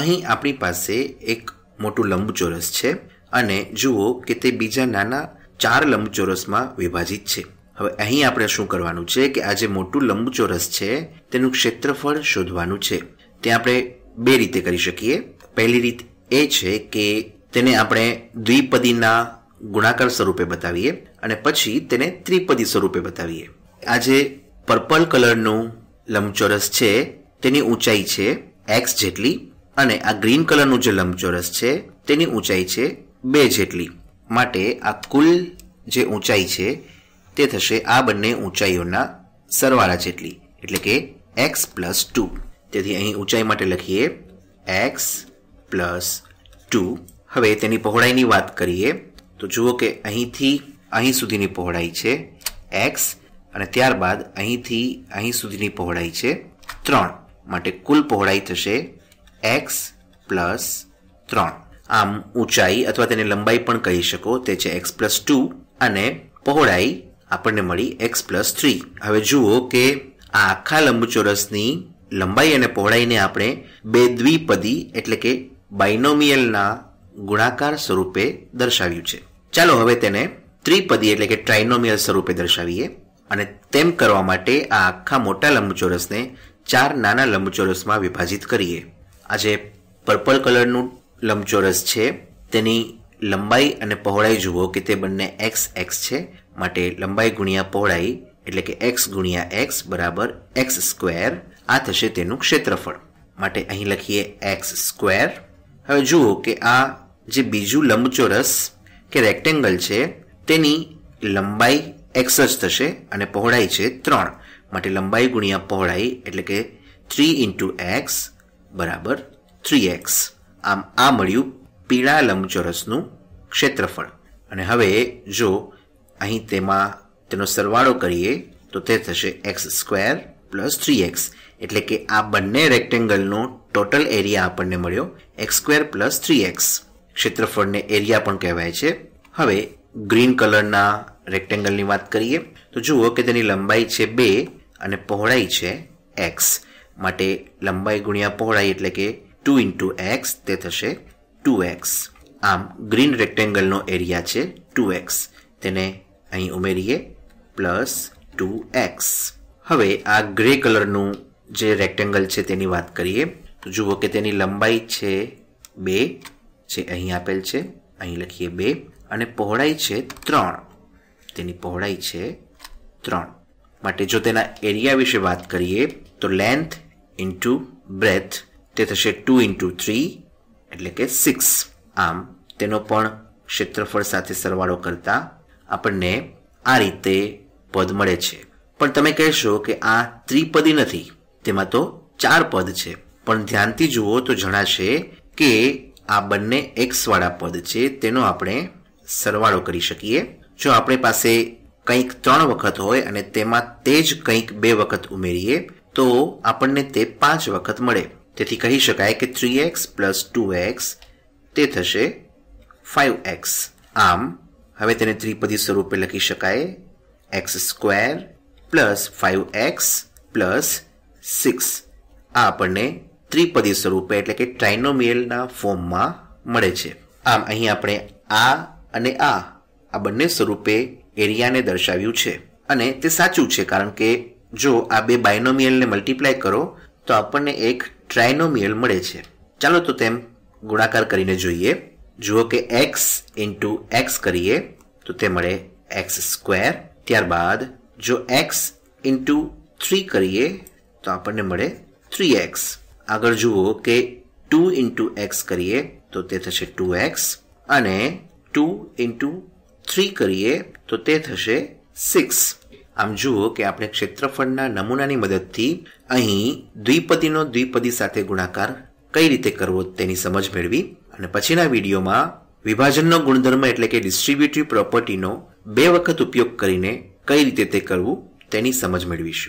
અહીં આપણી પાસે એક મોટું લંબચોરસ છે અને જુઓ કે તે બીજા નાના ચાર લંબચોરસમાં વિભાજિત છે હવે અહીં આપણે શું કરવાનું છે કે આ જે મોટું લંબચોરસ છે તેનું ક્ષેત્રફળ શોધવાનું છે તે આપણે બે રીતે કરી શકીએ પહેલી રીત એ છે કે તેને આપણે દ્વિપદીના ગુણાકાર સ્વરૂપે બતાવીએ અને પછી તેને ત્રિપદી સ્વરૂપે બતાવીએ આ જે પર્પલ કલરનું લંબચોરસ છે તેની ઊંચાઈ છે એક્સ જેટલી અને આ ગ્રીન કલરનું જે લંબચોરસ છે તેની ઊંચાઈ છે બે જેટલી માટે આ કુલ જે ઊંચાઈ છે તે થશે આ બંને ઊંચાઈઓના સરવાળા જેટલી એટલે કે એક્સ પ્લસ ટુ તેથી અહીં ઊંચાઈ માટે લખીએ એક્સ પ્લસ ટુ હવે તેની પહોળાઈની વાત કરીએ તો જુઓ કે અહીંથી અહીં સુધીની પહોળાઈ છે એક્સ અને ત્યારબાદ અહીંથી અહીં સુધીની પહોળાઈ છે ત્રણ માટે કુલ પહોળાઈ થશે એક્સ પ્લસ ત્રણ આમ ઊંચાઈ અથવા તેને લંબાઈ પણ કહી શકો તે છે એક્સ પ્લસ ટુ અને પહોળાઈ આપણને મળી એક્સ પ્લસ થ્રી હવે જુઓ કે આ આખા લંબચોરસની લંબાઈ અને પહોળાઈને આપણે બે દ્વિપદી એટલે કે બાઇનોમિયલના ગુણાકાર સ્વરૂપે દર્શાવ્યું છે ચાલો હવે તેને ત્રિપદી એટલે કે ટ્રાઇનોમિયલ સ્વરૂપે દર્શાવીએ અને તેમ કરવા માટે આ આખા મોટા લંબચોરસને ચાર નાના લંબચોરસમાં વિભાજિત કરીએ આ જે પર્પલ કલરનું લંબચોરસ છે તેની લંબાઈ અને પહોળાઈ જુઓ કે તે બંને એક્સ એક્સ છે માટે લંબાઈ ગુણ્યા પહોળાઈ એટલે કે એક્સ ગુણ્યા એક્સ બરાબર એક્સ સ્ક્વેર આ થશે તેનું ક્ષેત્રફળ માટે અહીં લખીએ એક્સ સ્ક્વેર હવે જુઓ કે આ જે બીજું લંબચોરસ કે રેક્ટેંગલ છે તેની લંબાઈ એક્સ જ થશે અને પહોળાઈ છે ત્રણ માટે લંબાઈ ગુણ્યા પહોળાઈ એટલે કે થ્રી ઇન્ટુ એક્સ બરાબર થ્રી એક્સ આમ આ મળ્યું પીળા લંબચોરસનું ક્ષેત્રફળ અને હવે જો અહીં તેમાં તેનો સરવાળો કરીએ તો તે થશે X square plus three X એટલે કે આ બંને રેક્ટેંગલનો ટોટલ એરિયા આપણને મળ્યો X square plus three X ક્ષેત્રફળને એરિયા પણ કહેવાય છે હવે ગ્રીન કલરના રેક્ટેંગલની વાત કરીએ તો જુઓ કે તેની લંબાઈ છે બે અને પહોળાઈ છે એક્સ માટે લંબાઈ ગુણ્યા પહોળાઈ એટલે કે ટુ ઇન્ટુ એક્સ તે થશે ટુ એક્સ આમ ગ્રીન રેક્ટેંગલનો એરિયા છે ટુ એક્સ તેને અહીં ઉમેરીએ પ્લસ ટુ એક્સ હવે આ ગ્રે કલરનું જે રેક્ટેંગલ છે તેની વાત કરીએ તો જુઓ કે તેની લંબાઈ છે બે જે અહીં આપેલ છે અહીં લખીએ બે અને પહોળાઈ છે ત્રણ તેની પહોળાઈ છે ત્રણ માટે જો તેના એરિયા વિશે વાત કરીએ તો લેન્થ ઇન્ટુ બ્રેથ તે થશે ટુ ઇન્ટુ થ્રી એટલે કે સિક્સ આમ તેનો પણ ક્ષેત્રફળ સાથે સરવાળો કરતા આપણને આ રીતે પદ મળે છે પણ તમે કહેશો કે આ ત્રિપદી નથી તેમાં તો ચાર પદ છે પણ ધ્યાનથી જુઓ તો જણાશે કે આ બંને એક્સવાળા પદ છે તેનો આપણે સરવાળો કરી શકીએ જો આપણી પાસે કંઈક ત્રણ વખત હોય અને તેમાં તે જ કંઈક બે વખત ઉમેરીએ તો આપણને તે પાંચ વખત મળે તેથી કહી શકાય કે three X plus two X તે થશે ફાઇવ એક્સ આમ હવે તેને ત્રિપદી સ્વરૂપે લખી શકાય X square plus five X plus six આ આપણને ત્રિપદી સ્વરૂપે એટલે કે ટ્રાઇનોમિયલના ફોર્મમાં મળે છે આમ અહીં આપણે આ અને આ આ બંને સ્વરૂપે એરિયાને દર્શાવ્યું છે અને તે સાચું છે કારણ કે જો આ બે બાયનોમિયલને મલ્ટીપ્લાય કરો તો આપણને એક ટ્રાયનોમિયલ મળે છે ચાલો તો તેમ ગુણાકાર કરીને જોઈએ જુઓ કે એક્સ ઇન્ટુ એક્સ કરીએ તો તે મળે એક્સ સ્ક્વેર ત્યારબાદ જો એક્સ ઇન્ટુ થ્રી કરીએ તો આપણને મળે થ્રી એક્સ આગળ જુઓ કે ટુ ઇન્ટુ એક્સ કરીએ તો તે થશે ટુ એક્સ અને ટુ ઇન્ટુ થ્રી કરીએ તો તે થશે સિક્સ આમ જુઓ કે આપણે ક્ષેત્રફળના નમૂનાની મદદથી અહીં દ્વિપદીનો દ્વિપદી સાથે ગુણાકાર કઈ રીતે કરવો તેની સમજ મેળવી અને પછીના વિડીયોમાં વિભાજનનો ગુણધર્મ એટલે કે ડિસ્ટ્રીબ્યુટિવ પ્રોપર્ટીનો બે વખત ઉપયોગ કરીને કઈ રીતે તે કરવું તેની સમજ મેળવીશું